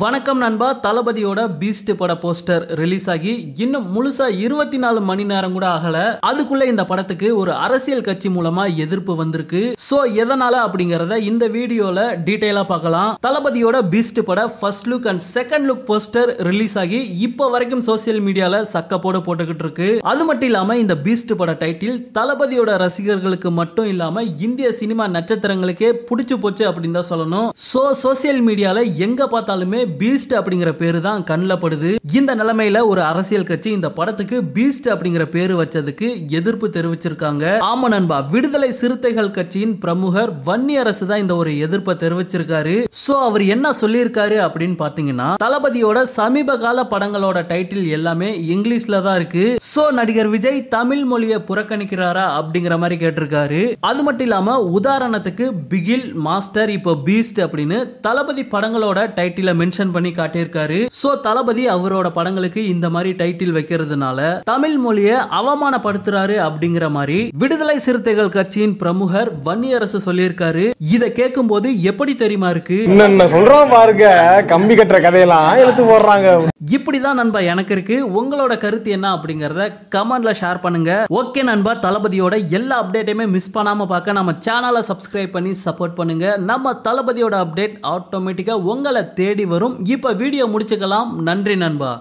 வணக்கம் நண்பா தளபதியோட பீஸ்ட் பட போஸ்டர் ரிலீஸ் ஆகி இன்னும் முழுசா இருபத்தி நாலு மணி நேரம் கூட ஆகல அதுக்குள்ள இந்த படத்துக்கு ஒரு அரசியல் கட்சி மூலமா எதிர்ப்பு வந்திருக்கு சோ எதனால அப்படிங்கறத இந்த வீடியோல டீடைலா பார்க்கலாம் தளபதியோட பீஸ்ட் பட first look and second look poster release ஆகி இப்போ வரைக்கும் சோசியல் மீடியால போட போட்டுக்கிட்டு இருக்கு அது மட்டும் இல்லாம இந்த பீஸ்ட் பட டைட்டில் தளபதியோட ரசிகர்களுக்கு மட்டும் இல்லாம இந்திய சினிமா நட்சத்திரங்களுக்கே பிடிச்சு போச்சு அப்படின்னு தான் சொல்லணும் சோ சோசியல் மீடியால எங்க பார்த்தாலுமே எல்லாருக்குமே பீஸ்ட் அப்படிங்கிற பேரு தான் கண்ணில் படுது இந்த நிலைமையில ஒரு அரசியல் கட்சி இந்த படத்துக்கு பீஸ்ட் அப்படிங்கிற பேரு வச்சதுக்கு எதிர்ப்பு தெரிவிச்சிருக்காங்க ஆமா நண்பா விடுதலை சிறுத்தைகள் கட்சியின் பிரமுகர் வன்னி அரசு தான் இந்த ஒரு எதிர்ப்பை தெரிவிச்சிருக்காரு சோ அவர் என்ன சொல்லியிருக்காரு அப்படின்னு பாத்தீங்கன்னா தளபதியோட சமீப கால படங்களோட டைட்டில் எல்லாமே இங்கிலீஷ்ல தான் இருக்கு சோ நடிகர் விஜய் தமிழ் மொழியை புறக்கணிக்கிறாரா அப்படிங்கிற மாதிரி கேட்டிருக்காரு அது மட்டும் இல்லாம உதாரணத்துக்கு பிகில் மாஸ்டர் இப்போ பீஸ்ட் அப்படின்னு தளபதி படங்களோட டைட்டில் மென் மென்ஷன் பண்ணி காட்டியிருக்காரு சோ தளபதி அவரோட படங்களுக்கு இந்த மாதிரி டைட்டில் வைக்கிறதுனால தமிழ் மொழியை அவமானப்படுத்துறாரு அப்படிங்கிற மாதிரி விடுதலை சிறுத்தைகள் கட்சியின் பிரமுகர் வன்னியரசு சொல்லியிருக்காரு இதை கேட்கும் போது எப்படி தெரியுமா இருக்கு சொல்றோம் பாருங்க கம்பி கட்டுற கதையெல்லாம் எழுத்து போடுறாங்க இப்படிதான் நண்பா எனக்கு இருக்கு உங்களோட கருத்து என்ன அப்படிங்கறத கமெண்ட்ல ஷேர் பண்ணுங்க ஓகே நண்பா தளபதியோட எல்லா அப்டேட்டையுமே மிஸ் பண்ணாம பார்க்க நம்ம சேனலை சப்ஸ்கிரைப் பண்ணி சப்போர்ட் பண்ணுங்க நம்ம தளபதியோட அப்டேட் ஆட்டோமேட்டிக்கா உங்களை தேடி வரும் வரும் இப்போ வீடியோ முடிச்சுக்கலாம் நன்றி நண்பா